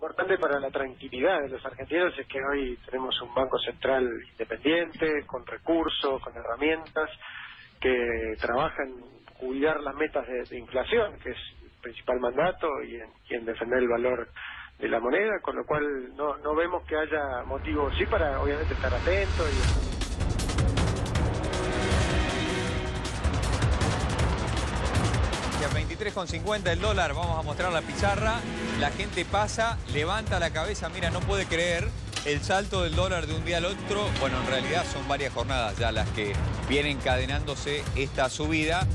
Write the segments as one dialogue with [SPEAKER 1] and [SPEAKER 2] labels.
[SPEAKER 1] importante para la tranquilidad de los argentinos es que hoy tenemos un Banco Central independiente, con recursos, con herramientas, que trabaja en cuidar las metas de, inflación, que es el principal mandato, y en, defender el valor de la moneda, con lo cual no, vemos que haya motivo, sí, para obviamente estar atento
[SPEAKER 2] y... 3,50 el dólar. Vamos a mostrar la pizarra. La gente pasa, levanta la cabeza, mira, no puede creer el salto del dólar de un día al otro. Bueno, en realidad son varias jornadas ya las que vienen encadenándose esta subida.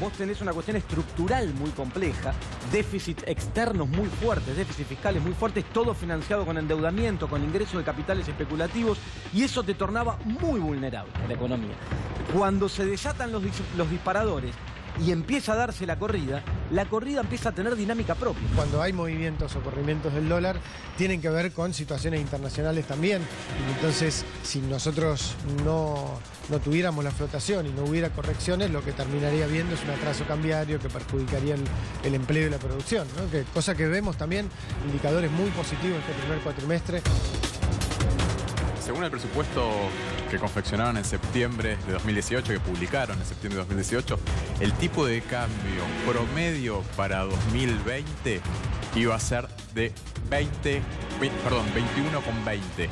[SPEAKER 3] Vos tenés una cuestión estructural muy compleja, déficit externos muy fuertes, déficit fiscales muy fuertes, todo financiado con endeudamiento, con ingresos de capitales especulativos, y eso te tornaba muy vulnerable a la economía. Cuando se desatan los, los disparadores, y empieza a darse la corrida, la corrida empieza a tener dinámica
[SPEAKER 1] propia. Cuando hay movimientos o corrimientos del dólar, tienen que ver con situaciones internacionales también. Entonces, si nosotros no, tuviéramos la flotación y no hubiera correcciones, lo que terminaría viendo es un atraso cambiario que perjudicaría el, empleo y la producción, cosa que vemos también, indicadores muy positivos en este primer cuatrimestre
[SPEAKER 4] según el presupuesto que confeccionaron en septiembre de 2018, que publicaron en septiembre de 2018, el tipo de cambio promedio para 2020 iba a ser de 20, perdón, 21,20.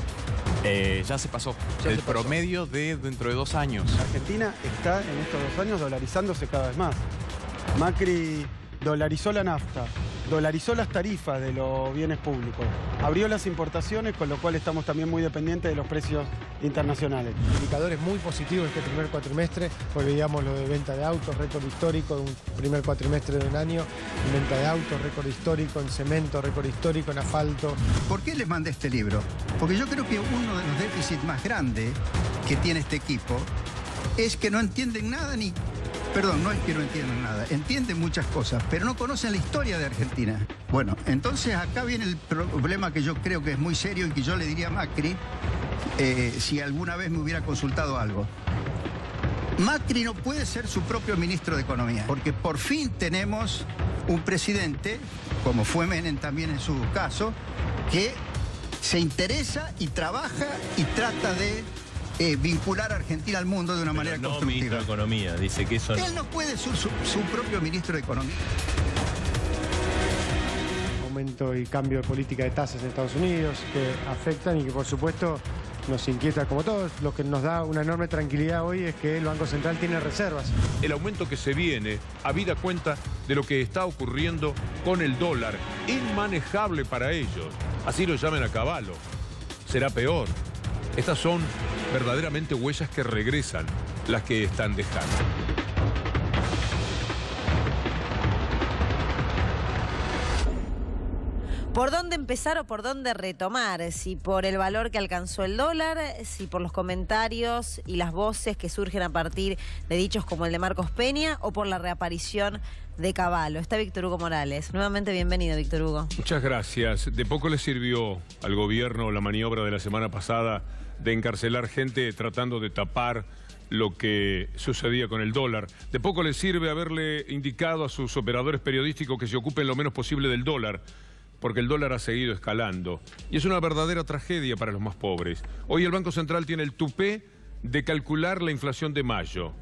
[SPEAKER 2] Eh, ya se pasó. el promedio de dentro de dos años.
[SPEAKER 1] Argentina está en estos dos años dolarizándose cada vez más. Macri dolarizó la nafta, dolarizó las tarifas de los bienes públicos, abrió las importaciones, con lo cual estamos también muy dependientes de los precios internacionales. Indicadores muy positivos este primer cuatrimestre, olvidamos lo de venta de autos, récord histórico de un primer cuatrimestre de un año, venta de autos, récord histórico en cemento, récord histórico en asfalto. ¿Por qué les mandé este libro? Porque yo creo que
[SPEAKER 2] uno de los déficits más grandes que tiene este equipo es que no entienden nada ni Perdón, no es que no entiendan nada. Entienden muchas cosas, pero no conocen la historia de Argentina. Bueno, entonces acá viene el problema que yo creo que es muy serio y que yo le diría a Macri eh, si alguna vez me hubiera consultado algo. Macri no puede ser su propio ministro de Economía, porque por fin tenemos un presidente, como fue Menem también en su caso, que se interesa y trabaja y trata de eh, vincular a Argentina al mundo de una manera no constructiva. Ministro Economía, dice que eso. Él no puede ser su, propio ministro de Economía
[SPEAKER 1] aumento y cambio de política de tasas en Estados Unidos que afectan y que por supuesto nos inquieta como todos. Lo que nos da una enorme tranquilidad hoy es que el Banco Central tiene reservas.
[SPEAKER 4] El aumento que se viene, a vida cuenta de lo que está ocurriendo con el dólar, inmanejable para ellos. Así lo llamen a caballo. Será peor. Estas son verdaderamente huellas que regresan, las que están dejando.
[SPEAKER 5] ¿Por dónde empezar o por dónde retomar? Si por el valor que alcanzó el dólar, si por los comentarios y las voces que surgen a partir de dichos como el de Marcos Peña o por la reaparición de Caballo. Está Víctor Hugo Morales. Nuevamente bienvenido, Víctor Hugo.
[SPEAKER 4] Muchas gracias. De poco le sirvió al gobierno la maniobra de la semana pasada de encarcelar gente tratando de tapar lo que sucedía con el dólar. De poco le sirve haberle indicado a sus operadores periodísticos que se ocupen lo menos posible del dólar, porque el dólar ha seguido escalando. Y es una verdadera tragedia para los más pobres. Hoy el Banco Central tiene el tupé de calcular la inflación de mayo.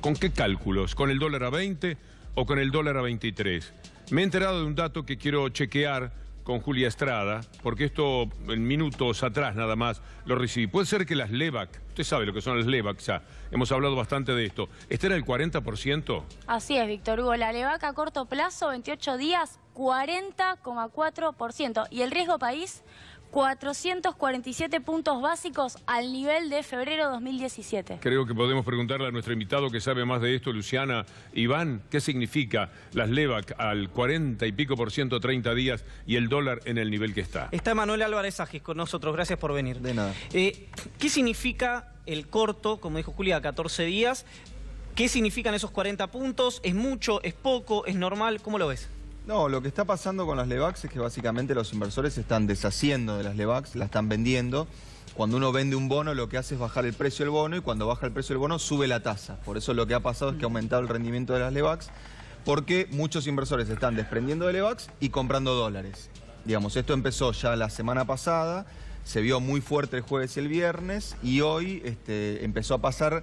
[SPEAKER 4] ¿Con qué cálculos? ¿Con el dólar a 20 o con el dólar a 23? Me he enterado de un dato que quiero chequear con Julia Estrada, porque esto en minutos atrás nada más lo recibí. Puede ser que las LEVAC, usted sabe lo que son las LEVAC ya, hemos hablado bastante de esto, ¿este era el 40%?
[SPEAKER 6] Así es, Víctor Hugo, la LEVAC a corto plazo, 28 días, 40,4%. ¿Y el riesgo país? 447 puntos básicos al nivel de febrero 2017.
[SPEAKER 4] Creo que podemos preguntarle a nuestro invitado que sabe más de esto, Luciana Iván, ¿qué significa las LEVAC al 40 y pico por ciento 30 días y el dólar en el nivel que está?
[SPEAKER 3] Está Manuel Álvarez Agis con nosotros, gracias por venir. De nada. Eh, ¿Qué significa el corto, como dijo Julia, 14 días?
[SPEAKER 2] ¿Qué significan esos 40 puntos? ¿Es mucho? ¿Es poco? ¿Es normal? ¿Cómo lo ves? No, lo que está pasando con las Levax es que básicamente los inversores se están deshaciendo de las Levax, las están vendiendo. Cuando uno vende un bono, lo que hace es bajar el precio del bono y cuando baja el precio del bono, sube la tasa. Por eso lo que ha pasado es que ha mm. aumentado el rendimiento de las Levax, porque muchos inversores se están desprendiendo de Levax y comprando dólares. Digamos, esto empezó ya la semana pasada, se vio muy fuerte el jueves y el viernes y hoy este, empezó a pasar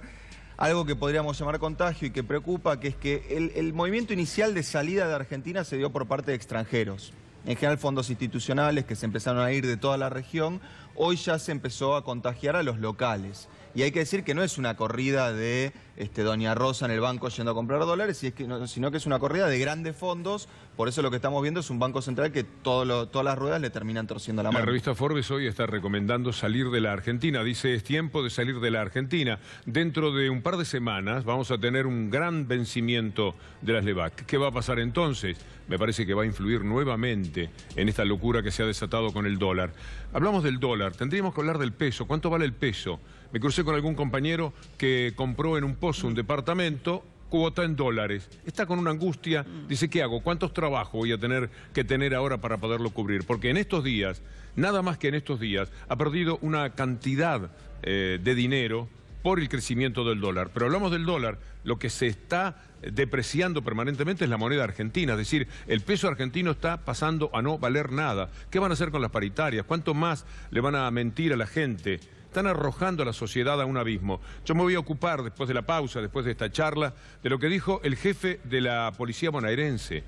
[SPEAKER 2] algo que podríamos llamar contagio y que preocupa, que es que el, movimiento inicial de salida de Argentina se dio por parte de extranjeros en general fondos institucionales que se empezaron a ir de toda la región hoy ya se empezó a contagiar a los locales. Y hay que decir que no es una corrida de este, Doña Rosa en el banco yendo a comprar dólares, sino que es una corrida de grandes fondos. Por eso lo que estamos viendo es un banco central que todo todas las ruedas le terminan torciendo la mano. La revista
[SPEAKER 4] Forbes hoy está recomendando salir de la Argentina. Dice, es tiempo de salir de la Argentina. Dentro de un par de semanas vamos a tener un gran vencimiento de las LEVAC. ¿Qué va a pasar entonces? Me parece que va a influir nuevamente en esta locura que se ha desatado con el dólar. Hablamos del dólar. Tendríamos que hablar del peso. ¿Cuánto vale el peso? Me crucé con algún compañero que compró en un pozo un departamento cuota en dólares. Está con una angustia, dice, ¿qué hago? ¿Cuántos trabajos voy a tener que tener ahora para poderlo cubrir? Porque en estos días, nada más que en estos días, ha perdido una cantidad eh, de dinero por el crecimiento del dólar. Pero hablamos del dólar, lo que se está depreciando permanentemente es la moneda argentina, es decir, el peso argentino está pasando a no valer nada. ¿Qué van a hacer con las paritarias? ¿Cuánto más le van a mentir a la gente? Están arrojando a la sociedad a un abismo. Yo me voy a ocupar, después de la pausa, después de esta charla, de lo que dijo el jefe de la policía bonaerense,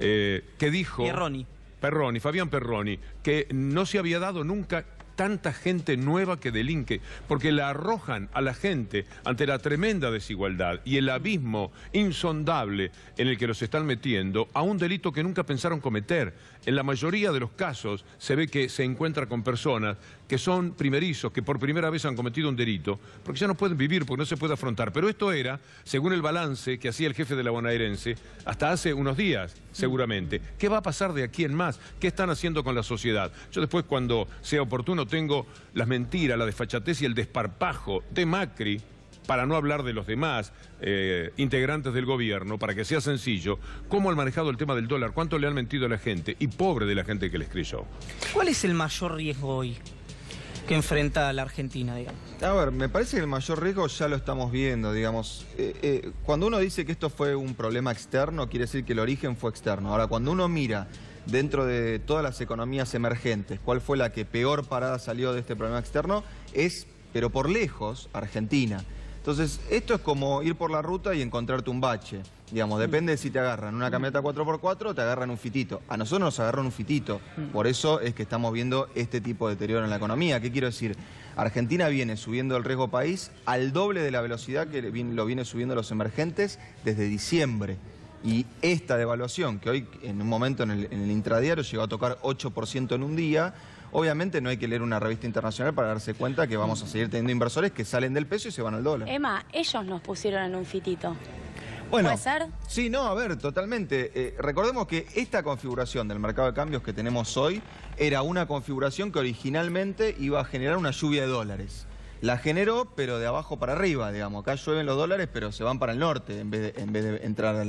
[SPEAKER 4] eh, que dijo... Perroni. Perroni, Fabián Perroni, que no se había dado nunca tanta gente nueva que delinque, porque la arrojan a la gente ante la tremenda desigualdad y el abismo insondable en el que los están metiendo a un delito que nunca pensaron cometer. En la mayoría de los casos se ve que se encuentra con personas que son primerizos, que por primera vez han cometido un delito, porque ya no pueden vivir, porque no se puede afrontar. Pero esto era, según el balance que hacía el jefe de la bonaerense, hasta hace unos días, seguramente. ¿Qué va a pasar de aquí en más? ¿Qué están haciendo con la sociedad? Yo después, cuando sea oportuno, tengo las mentiras, la desfachatez y el desparpajo de Macri, para no hablar de los demás eh, integrantes del gobierno, para que sea sencillo, cómo han manejado el tema del dólar, cuánto le han mentido a la gente y pobre de la gente que le escribió.
[SPEAKER 3] ¿Cuál es el mayor riesgo hoy? que enfrenta a la Argentina, digamos.
[SPEAKER 2] A ver, me parece que el mayor riesgo ya lo estamos viendo, digamos. Eh, eh, cuando uno dice que esto fue un problema externo, quiere decir que el origen fue externo. Ahora, cuando uno mira dentro de todas las economías emergentes, cuál fue la que peor parada salió de este problema externo, es, pero por lejos, Argentina. Entonces, esto es como ir por la ruta y encontrarte un bache. Digamos, depende de si te agarran una mm. camioneta 4x4 o te agarran un fitito. A nosotros nos agarran un fitito. Mm. Por eso es que estamos viendo este tipo de deterioro en la economía. ¿Qué quiero decir? Argentina viene subiendo el riesgo país al doble de la velocidad que lo viene subiendo los emergentes desde diciembre. Y esta devaluación, que hoy en un momento en el, en el intradiario llegó a tocar 8% en un día, Obviamente no hay que leer una revista internacional para darse cuenta que vamos a seguir teniendo inversores que salen del peso y se van al dólar.
[SPEAKER 6] Emma, ellos nos pusieron en un fitito. Bueno, ¿Puede
[SPEAKER 2] Sí, no, a ver, totalmente. Eh, recordemos que esta configuración del mercado de cambios que tenemos hoy era una configuración que originalmente iba a generar una lluvia de dólares. La generó, pero de abajo para arriba, digamos. Acá llueven los dólares, pero se van para el norte en vez de, entrar a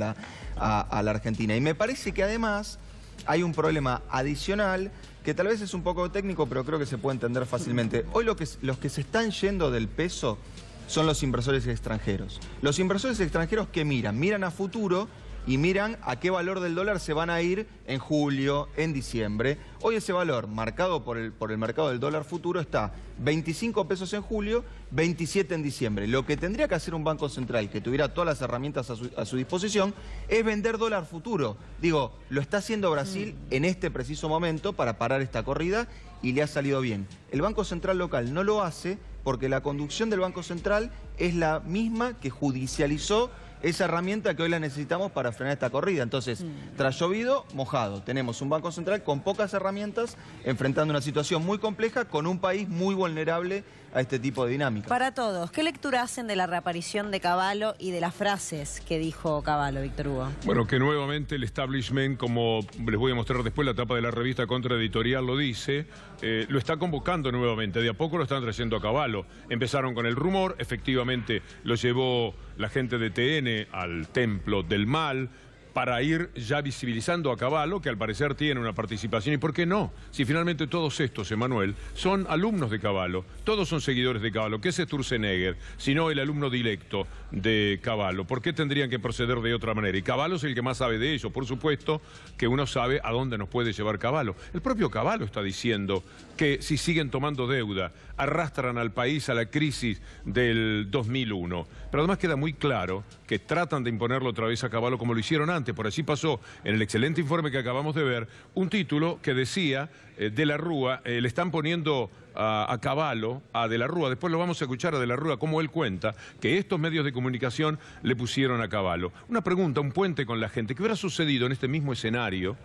[SPEAKER 2] la Argentina. Y me parece que además hay un problema adicional que tal vez es un poco técnico, pero creo que se puede entender fácilmente. Hoy que, los que se están yendo del peso son los inversores extranjeros. Los inversores extranjeros que miran, miran a futuro y miran a qué valor del dólar se van a ir en julio, en diciembre. Hoy ese valor, marcado por el, por el mercado del dólar futuro, está 25 pesos en julio, 27 en diciembre. Lo que tendría que hacer un banco central que tuviera todas las herramientas a su, a su disposición es vender dólar futuro. Digo, lo está haciendo Brasil en este preciso momento para parar esta corrida y le ha salido bien. El Banco Central local no lo hace porque la conducción del Banco Central es la misma que judicializó esa herramienta que hoy la necesitamos para frenar esta corrida. Entonces, mm. tras llovido, mojado. Tenemos un Banco Central con pocas herramientas, enfrentando una situación muy compleja con un país muy vulnerable a este tipo de dinámica. Para
[SPEAKER 5] todos, ¿qué lectura hacen de la reaparición de Caballo y de las frases que dijo Caballo, Víctor Hugo? Bueno,
[SPEAKER 4] que nuevamente el establishment, como les voy a mostrar después, la etapa de la revista Contraeditorial lo dice, eh, lo está convocando nuevamente, de a poco lo están trayendo a Caballo. Empezaron con el rumor, efectivamente lo llevó la gente de TN al templo del mal, para ir ya visibilizando a Caballo, que al parecer tiene una participación. ¿Y por qué no? Si finalmente todos estos, Emanuel, son alumnos de Caballo, todos son seguidores de Caballo. ¿Qué es Sturzenegger, sino el alumno directo de Caballo? ¿Por qué tendrían que proceder de otra manera? Y Caballo es el que más sabe de ello. Por supuesto que uno sabe a dónde nos puede llevar Caballo. El propio Caballo está diciendo que si siguen tomando deuda, arrastran al país a la crisis del 2001. Pero además queda muy claro que tratan de imponerlo otra vez a Caballo como lo hicieron antes por así pasó en el excelente informe que acabamos de ver, un título que decía eh, De la Rúa, eh, le están poniendo a, cabalo caballo a De la Rúa, después lo vamos a escuchar a De la Rúa, cómo él cuenta que estos medios de comunicación le pusieron a caballo. Una pregunta, un puente con la gente, ¿qué hubiera sucedido en este mismo escenario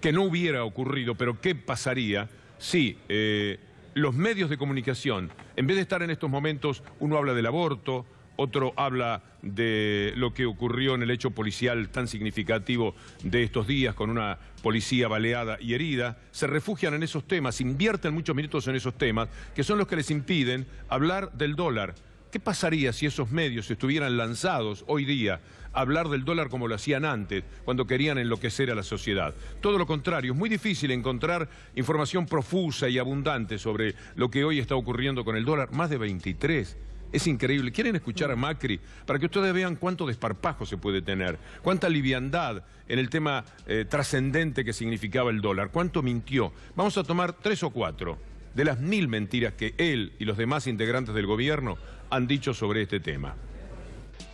[SPEAKER 4] que no hubiera ocurrido, pero qué pasaría si... Eh, los medios de comunicación, en vez de estar en estos momentos, uno habla del aborto, otro habla de lo que ocurrió en el hecho policial tan significativo de estos días con una policía baleada y herida, se refugian en esos temas, invierten muchos minutos en esos temas, que son los que les impiden hablar del dólar. ¿Qué pasaría si esos medios estuvieran lanzados hoy día a hablar del dólar como lo hacían antes, cuando querían enloquecer a la sociedad? Todo lo contrario, es muy difícil encontrar información profusa y abundante sobre lo que hoy está ocurriendo con el dólar, más de 23 es increíble. Quieren escuchar a Macri para que ustedes vean cuánto desparpajo se puede tener, cuánta liviandad en el tema eh, trascendente que significaba el dólar, cuánto mintió. Vamos a tomar tres o cuatro de las mil mentiras que él y los demás integrantes del gobierno han dicho sobre este tema.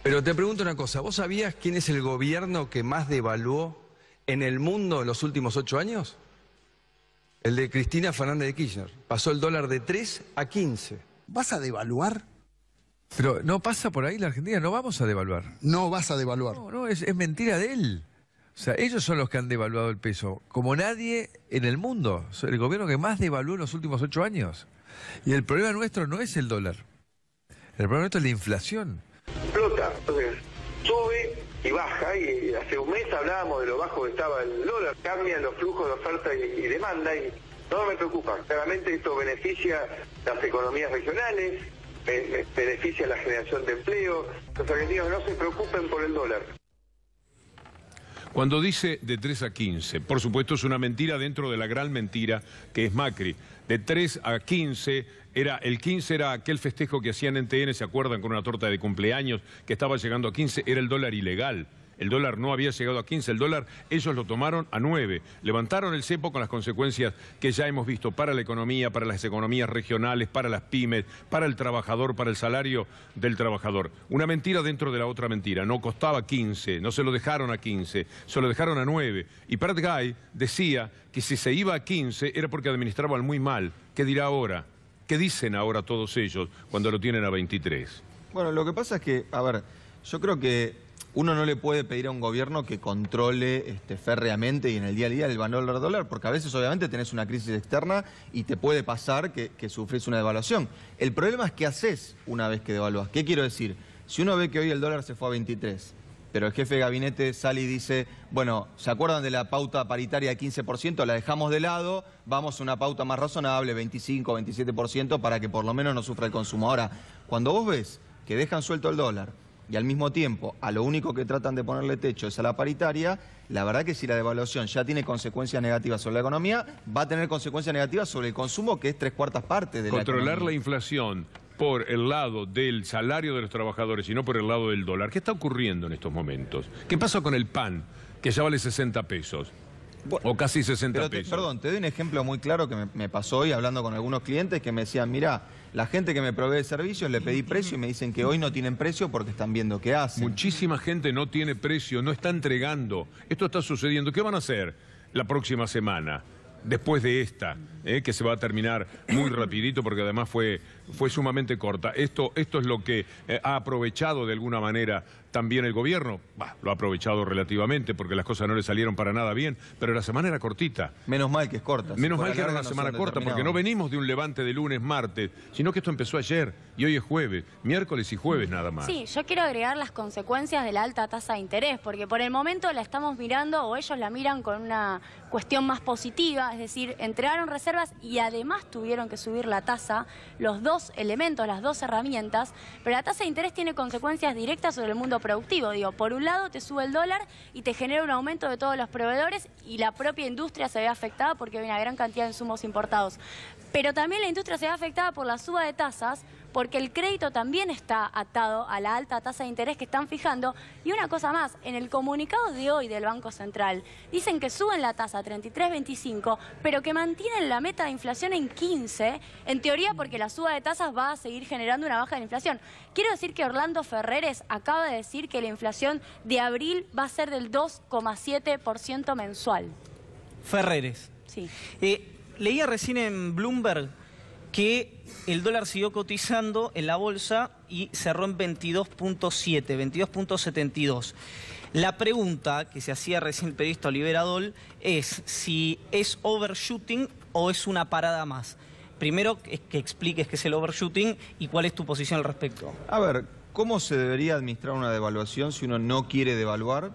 [SPEAKER 2] Pero te pregunto una cosa, ¿vos sabías quién es el gobierno que más devaluó en el mundo en los últimos ocho años? El de Cristina Fernández de Kirchner. Pasó el dólar de 3 a 15.
[SPEAKER 1] ¿Vas a devaluar? Pero no pasa por ahí la Argentina, no vamos a devaluar. No vas a devaluar. No, no, es, mentira de él. O sea, ellos son los que han devaluado el peso, como
[SPEAKER 2] nadie en el mundo. El gobierno que más devaluó en los últimos ocho años. Y el problema nuestro no es el dólar. El problema nuestro es la inflación. Explota.
[SPEAKER 1] Entonces, sube y baja. Y hace un mes hablábamos de lo bajo que estaba el dólar. Cambian los flujos de oferta y, y demanda. Y no me preocupa. Claramente esto beneficia las economías regionales, eh, beneficia la generación de empleo. Los argentinos no se preocupen por el dólar.
[SPEAKER 4] Cuando dice de 3 a 15, por supuesto es una mentira dentro de la gran mentira que es Macri. De 3 a 15, era, el 15 era aquel festejo que hacían en TN, ¿se acuerdan? Con una torta de cumpleaños que estaba llegando a 15, era el dólar ilegal. El dólar no había llegado a 15, el dólar ellos lo tomaron a 9. Levantaron el cepo con las consecuencias que ya hemos visto para la economía, para las economías regionales, para las pymes, para el trabajador, para el salario del trabajador. Una mentira dentro de la otra mentira. No costaba 15, no se lo dejaron a 15, se lo dejaron a 9. Y prat Guy decía que si se iba a 15 era porque administraban muy mal. ¿Qué dirá ahora? ¿Qué dicen ahora todos ellos cuando lo tienen a 23?
[SPEAKER 2] Bueno, lo que pasa es que, a ver, yo creo que uno no le puede pedir a un gobierno que controle este, férreamente y en el día a día el valor del dólar, porque a veces obviamente tenés una crisis externa y te puede pasar que, que sufrís una devaluación. El problema es qué haces una vez que devaluas. ¿Qué quiero decir? Si uno ve que hoy el dólar se fue a 23, pero el jefe de gabinete sale y dice, bueno, ¿se acuerdan de la pauta paritaria de 15%? La dejamos de lado, vamos a una pauta más razonable, 25, 27%, para que por lo menos no sufra el consumo. Ahora, cuando vos ves que dejan suelto el dólar, y al mismo tiempo a lo único que tratan de ponerle techo es a la paritaria, la verdad que si la devaluación ya tiene consecuencias negativas sobre la economía, va a tener consecuencias negativas sobre el consumo, que es tres cuartas partes de Controlar la,
[SPEAKER 4] inflación por el lado del salario de los trabajadores y no por el lado del dólar. ¿Qué está ocurriendo en estos momentos? ¿Qué pasa con el pan, que ya vale 60 pesos? o casi
[SPEAKER 2] 60 pesos. Perdón, te doy un ejemplo muy claro que me, pasó hoy hablando con algunos clientes que me decían, mira, la gente que me provee servicios le pedí precio y me dicen que hoy no tienen precio porque están viendo qué hace. Muchísima
[SPEAKER 4] gente no tiene precio, no está entregando. Esto está sucediendo. ¿Qué van a hacer la próxima semana? Después de esta, ¿eh? que se va a terminar muy rapidito porque además fue, fue sumamente corta. Esto, esto es lo que eh, ha aprovechado de alguna manera también el gobierno lo ha aprovechado relativamente porque las cosas no le salieron para nada bien, pero la semana era cortita.
[SPEAKER 2] Menos mal que es corta. Menos mal que era una semana corta porque no
[SPEAKER 4] venimos de un levante de lunes, martes, sino que esto empezó ayer y hoy es jueves, miércoles y jueves nada más. Sí,
[SPEAKER 6] yo quiero agregar las consecuencias de la alta tasa de interés porque por el momento la estamos mirando o ellos la miran con una cuestión más positiva, es decir, entregaron reservas y además tuvieron que subir la tasa, los dos elementos, las dos herramientas, pero la tasa de interés tiene consecuencias directas sobre el mundo productivo. Digo, por un lado te sube el dólar y te genera un aumento de todos los proveedores y la propia industria se ve afectada porque hay una gran cantidad de insumos importados. Pero también la industria se ve afectada por la suba de tasas porque el crédito también está atado a la alta tasa de interés que están fijando. Y una cosa más, en el comunicado de hoy del Banco Central, dicen que suben la tasa 33,25, pero que mantienen la meta de inflación en 15, en teoría porque la suba de tasas va a seguir generando una baja de inflación. Quiero decir que Orlando Ferreres acaba de decir que la inflación de abril va a ser del 2,7% mensual.
[SPEAKER 3] Ferreres. Sí. Eh, leía recién en Bloomberg que el dólar siguió cotizando en la bolsa y cerró en 22.7, 22.72. La pregunta que se hacía recién el periodista Oliver es si es overshooting o es una parada más. Primero, que expliques qué es el overshooting y cuál es tu posición al respecto.
[SPEAKER 2] A ver, ¿cómo se debería administrar una devaluación si uno no quiere devaluar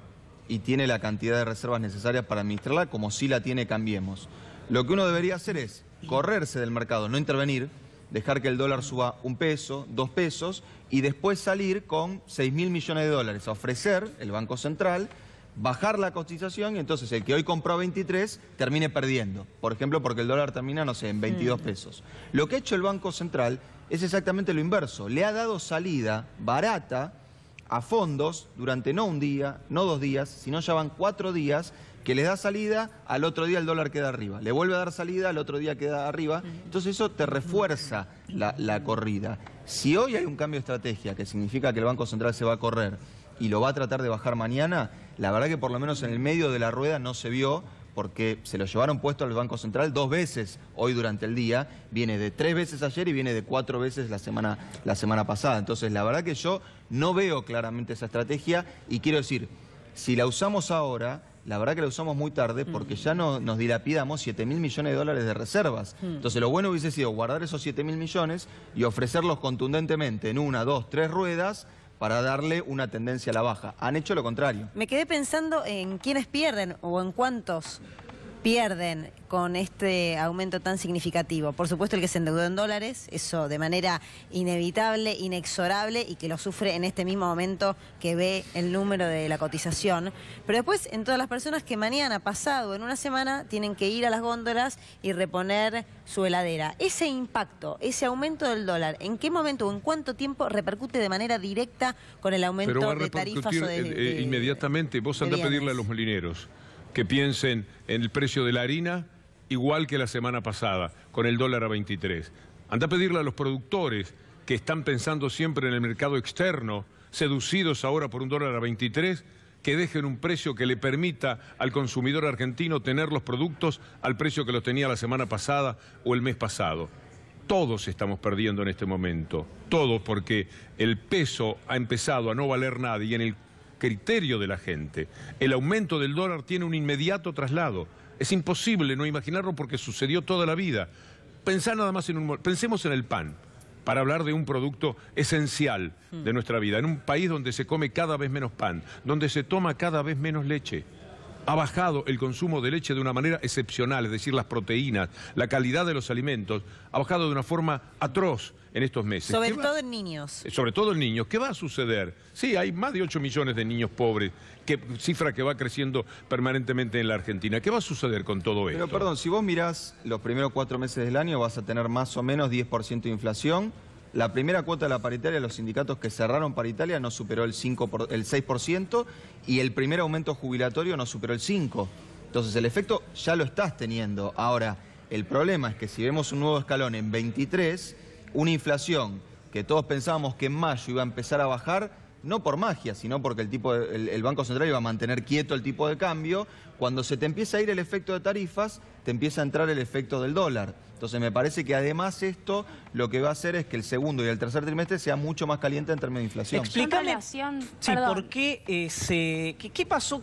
[SPEAKER 2] y tiene la cantidad de reservas necesarias para administrarla, como si la tiene Cambiemos? Lo que uno debería hacer es correrse del mercado, no intervenir, dejar que el dólar suba un peso, dos pesos, y después salir con 6 mil millones de dólares a ofrecer el Banco Central, bajar la cotización y entonces el que hoy compró 23 termine perdiendo. Por ejemplo, porque el dólar termina, no sé, en 22 mm. pesos. Lo que ha hecho el Banco Central es exactamente lo inverso. Le ha dado salida barata a fondos durante no un día, no dos días, sino ya van cuatro días que le da salida, al otro día el dólar queda arriba. Le vuelve a dar salida, al otro día queda arriba. Entonces eso te refuerza la, corrida. Si hoy hay un cambio de estrategia que significa que el Banco Central se va a correr y lo va a tratar de bajar mañana, la verdad que por lo menos en el medio de la rueda no se vio porque se lo llevaron puesto al Banco Central dos veces hoy durante el día, viene de tres veces ayer y viene de cuatro veces la semana, la semana pasada. Entonces, la verdad que yo no veo claramente esa estrategia y quiero decir, si la usamos ahora, la verdad que lo usamos muy tarde porque mm. ya no, nos dilapidamos 7 mil millones de dólares de reservas. Mm. Entonces lo bueno hubiese sido guardar esos 7 mil millones y ofrecerlos contundentemente en una, dos, tres ruedas para darle una tendencia a la baja. Han hecho lo contrario.
[SPEAKER 5] Me quedé pensando en quiénes pierden o en cuántos pierden con este aumento tan significativo? Por supuesto el que se endeudó en dólares, eso de manera inevitable, inexorable y que lo sufre en este mismo momento que ve el número de la cotización. Pero después en todas las personas que mañana, pasado, en una semana, tienen que ir a las góndolas y reponer su heladera. Ese impacto, ese aumento del dólar, ¿en qué momento o en cuánto tiempo repercute de manera directa con el aumento de tarifas? O de, de, eh,
[SPEAKER 4] inmediatamente, vos andás a pedirle a los molineros que piensen en el precio de la harina igual que la semana pasada, con el dólar a 23. Anda a pedirle a los productores que están pensando siempre en el mercado externo, seducidos ahora por un dólar a 23, que dejen un precio que le permita al consumidor argentino tener los productos al precio que los tenía la semana pasada o el mes pasado. Todos estamos perdiendo en este momento, todos, porque el peso ha empezado a no valer nada y en el criterio de la gente. El aumento del dólar tiene un inmediato traslado. Es imposible no imaginarlo porque sucedió toda la vida. Pensar nada más en un... Pensemos en el pan para hablar de un producto esencial de hmm. nuestra vida, en un país donde se come cada vez menos pan, donde se toma cada vez menos leche, ha bajado el consumo de leche de una manera excepcional, es decir, las proteínas, la calidad de los alimentos, ha bajado de una forma atroz en estos meses. Sobre
[SPEAKER 5] todo en niños. Eh,
[SPEAKER 4] sobre todo en niños. ¿Qué va a suceder? Sí, hay más de 8 millones de niños pobres, que, cifra que va creciendo permanentemente en la Argentina. ¿Qué va a suceder con todo esto? Pero perdón,
[SPEAKER 2] si vos mirás los primeros cuatro meses del año vas a tener más o menos 10% de inflación la primera cuota de la paritaria de los sindicatos que cerraron Italia no superó el, 5 el 6% y el primer aumento jubilatorio no superó el 5%. Entonces el efecto ya lo estás teniendo. Ahora, el problema es que si vemos un nuevo escalón en 23, una inflación que todos pensábamos que en mayo iba a empezar a bajar, no por magia, sino porque el, tipo el, Banco Central iba a mantener quieto el tipo de cambio, cuando se te empieza a ir el efecto de tarifas, te empieza a entrar el efecto del dólar. Entonces me parece que además esto lo que va a hacer es que el segundo y el tercer trimestre sea mucho más caliente en términos de inflación. Explícame
[SPEAKER 3] sí, por eh,
[SPEAKER 2] qué qué pasó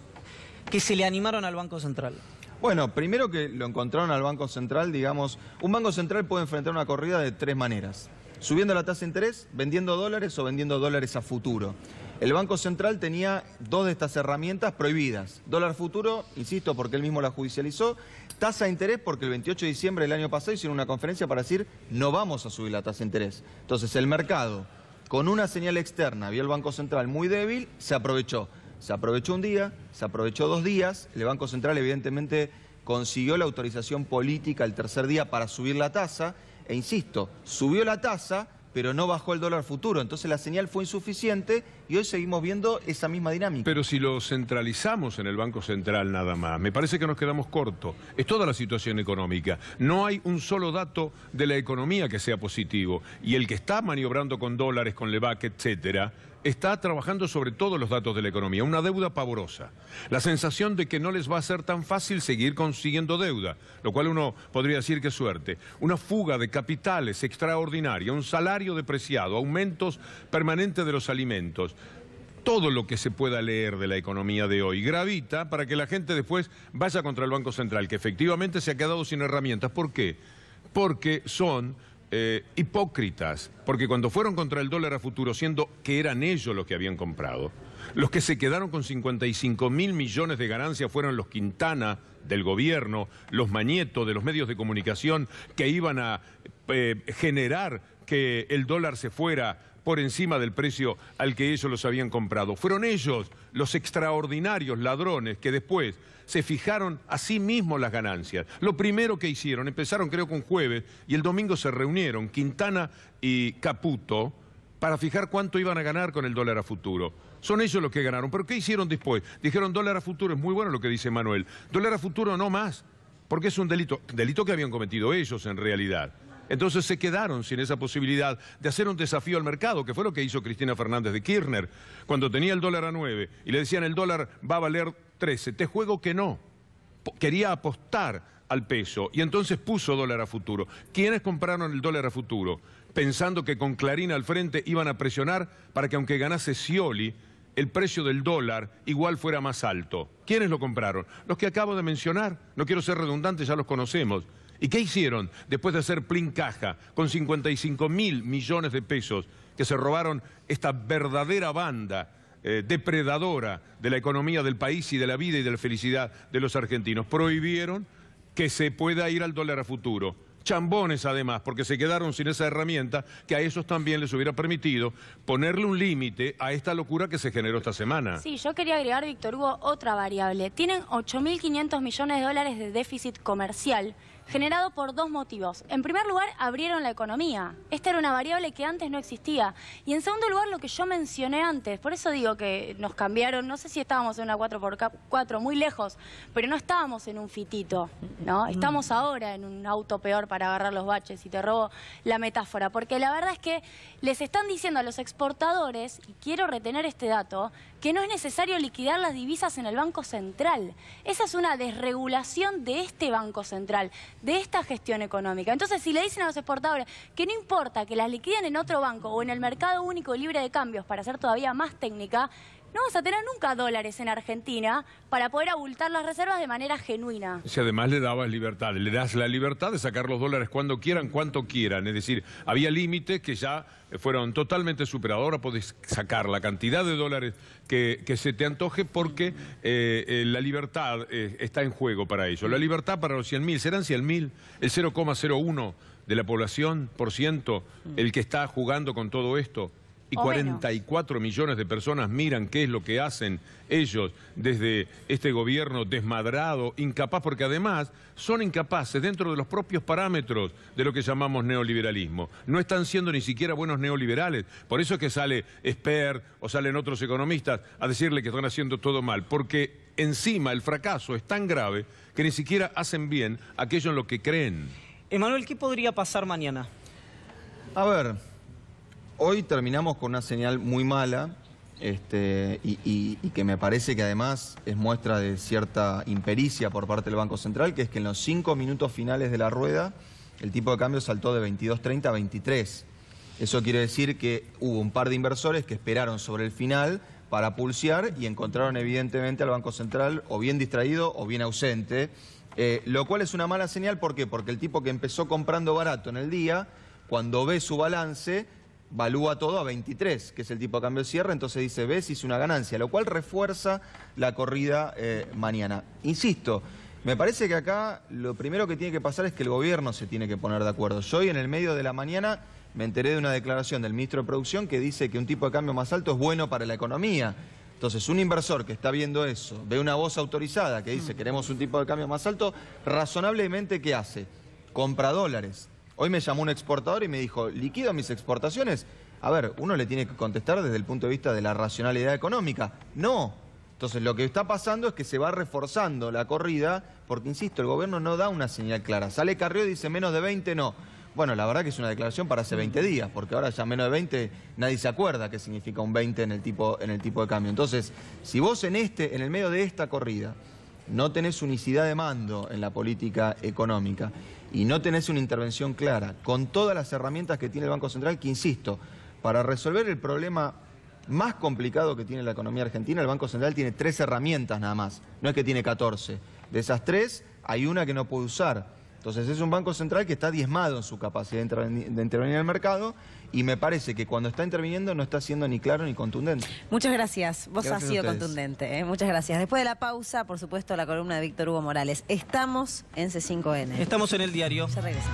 [SPEAKER 2] que se le animaron al Banco Central. Bueno, primero que lo encontraron al Banco Central, digamos, un Banco Central puede enfrentar una corrida de tres maneras. Subiendo la tasa de interés, vendiendo dólares o vendiendo dólares a futuro. El Banco Central tenía dos de estas herramientas prohibidas. Dólar futuro, insisto, porque él mismo la judicializó. Tasa de interés, porque el 28 de diciembre del año pasado hicieron una conferencia para decir no vamos a subir la tasa de interés. Entonces el mercado, con una señal externa, vio el Banco Central muy débil, se aprovechó. Se aprovechó un día, se aprovechó dos días. El Banco Central evidentemente consiguió la autorización política el tercer día para subir la tasa. E insisto, subió la tasa pero no bajó el dólar futuro. Entonces la señal fue insuficiente y hoy seguimos viendo esa misma dinámica.
[SPEAKER 4] Pero si lo centralizamos en el Banco Central nada más, me parece que nos quedamos cortos. Es toda la situación económica. No hay un solo dato de la economía que sea positivo. Y el que está maniobrando con dólares, con LeBac, etcétera, está trabajando sobre todos los datos de la economía, una deuda pavorosa. La sensación de que no les va a ser tan fácil seguir consiguiendo deuda, lo cual uno podría decir que suerte. Una fuga de capitales extraordinaria, un salario depreciado, aumentos permanentes de los alimentos. Todo lo que se pueda leer de la economía de hoy gravita para que la gente después vaya contra el Banco Central, que efectivamente se ha quedado sin herramientas. ¿Por qué? Porque son eh, hipócritas, porque cuando fueron contra el dólar a futuro, siendo que eran ellos los que habían comprado, los que se quedaron con 55 mil millones de ganancias fueron los Quintana del gobierno, los Mañeto de los medios de comunicación que iban a eh, generar que el dólar se fuera por encima del precio al que ellos los habían comprado. Fueron ellos los extraordinarios ladrones que después se fijaron a sí mismos las ganancias. Lo primero que hicieron, empezaron creo con jueves y el domingo se reunieron Quintana y Caputo para fijar cuánto iban a ganar con el dólar a futuro. Son ellos los que ganaron. ¿Pero qué hicieron después? Dijeron dólar a futuro, es muy bueno lo que dice Manuel. Dólar a futuro no más, porque es un delito, delito que habían cometido ellos en realidad. Entonces se quedaron sin esa posibilidad de hacer un desafío al mercado, que fue lo que hizo Cristina Fernández de Kirchner, cuando tenía el dólar a 9 y le decían el dólar va a valer 13. Te juego que no. Quería apostar al peso y entonces puso dólar a futuro. ¿Quiénes compraron el dólar a futuro? Pensando que con Clarín al frente iban a presionar para que aunque ganase Scioli, el precio del dólar igual fuera más alto. ¿Quiénes lo compraron? Los que acabo de mencionar. No quiero ser redundante, ya los conocemos. ¿Y qué hicieron después de hacer plin caja con 55 mil millones de pesos que se robaron esta verdadera banda eh, depredadora de la economía del país y de la vida y de la felicidad de los argentinos? Prohibieron que se pueda ir al dólar a futuro. Chambones además, porque se quedaron sin esa herramienta que a esos también les hubiera permitido ponerle un límite a esta locura que se generó esta semana. Sí,
[SPEAKER 6] yo quería agregar, Víctor Hugo, otra variable. Tienen 8.500 millones de dólares de déficit comercial generado por dos motivos. En primer lugar, abrieron la economía. Esta era una variable que antes no existía. Y en segundo lugar, lo que yo mencioné antes, por eso digo que nos cambiaron, no sé si estábamos en una 4x4 muy lejos, pero no estábamos en un fitito, ¿no? Mm. Estamos ahora en un auto peor para agarrar los baches, y te robo la metáfora, porque la verdad es que les están diciendo a los exportadores, y quiero retener este dato, que no es necesario liquidar las divisas en el Banco Central. Esa es una desregulación de este Banco Central de esta gestión económica. Entonces, si le dicen a los exportadores que no importa que las liquiden en otro banco o en el mercado único libre de cambios para ser todavía más técnica, no vas a tener nunca dólares en Argentina para poder abultar las reservas de manera genuina.
[SPEAKER 4] Si además le dabas libertad, le das la libertad de sacar los dólares cuando quieran, cuanto quieran. Es decir, había límites que ya fueron totalmente superados. Ahora podés sacar la cantidad de dólares que, se te antoje porque eh, eh, la libertad eh, está en juego para ello. La libertad para los 100.000, ¿serán 100.000? El 0,01 de la población por ciento el que está jugando con todo esto y 44 millones de personas miran qué es lo que hacen ellos desde este gobierno desmadrado, incapaz, porque además son incapaces dentro de los propios parámetros de lo que llamamos neoliberalismo. No están siendo ni siquiera buenos neoliberales. Por eso es que sale Sper o salen otros economistas a decirle que están haciendo todo mal, porque encima el fracaso es tan grave que ni siquiera hacen bien
[SPEAKER 3] aquello en lo que creen. Emanuel, ¿qué podría pasar mañana?
[SPEAKER 2] A ver, hoy terminamos con una señal muy mala este, y, que me parece que además es muestra de cierta impericia por parte del Banco Central, que es que en los cinco minutos finales de la rueda el tipo de cambio saltó de 22.30 a 23. Eso quiere decir que hubo un par de inversores que esperaron sobre el final para pulsear y encontraron evidentemente al Banco Central o bien distraído o bien ausente, eh, lo cual es una mala señal, ¿por qué? Porque el tipo que empezó comprando barato en el día, cuando ve su balance, valúa todo a 23, que es el tipo de cambio de cierre, entonces dice, ves, hice una ganancia, lo cual refuerza la corrida eh, mañana. Insisto, me parece que acá lo primero que tiene que pasar es que el gobierno se tiene que poner de acuerdo. Yo hoy en el medio de la mañana me enteré de una declaración del ministro de Producción que dice que un tipo de cambio más alto es bueno para la economía. Entonces, un inversor que está viendo eso, ve una voz autorizada que dice queremos un tipo de cambio más alto, razonablemente, ¿qué hace? Compra dólares Hoy me llamó un exportador y me dijo, liquido mis exportaciones. A ver, uno le tiene que contestar desde el punto de vista de la racionalidad económica. No. Entonces lo que está pasando es que se va reforzando la corrida, porque insisto, el gobierno no da una señal clara. Sale Carrió y dice menos de 20 no. Bueno, la verdad que es una declaración para hace 20 días, porque ahora ya menos de 20 nadie se acuerda qué significa un 20 en el tipo, en el tipo de cambio. Entonces, si vos en este, en el medio de esta corrida, no tenés unicidad de mando en la política económica, y no tenés una intervención clara, con todas las herramientas que tiene el Banco Central, que insisto, para resolver el problema más complicado que tiene la economía argentina, el Banco Central tiene tres herramientas nada más, no es que tiene catorce De esas tres, hay una que no puede usar entonces es un banco central que está diezmado en su capacidad de intervenir en el mercado y me parece que cuando está interviniendo no está siendo ni claro ni contundente.
[SPEAKER 5] Muchas gracias, vos has sido contundente, ¿eh? muchas gracias. Después de la pausa, por supuesto, la columna de Víctor Hugo Morales. Estamos en C5N. Estamos
[SPEAKER 3] en el diario. Se regresa.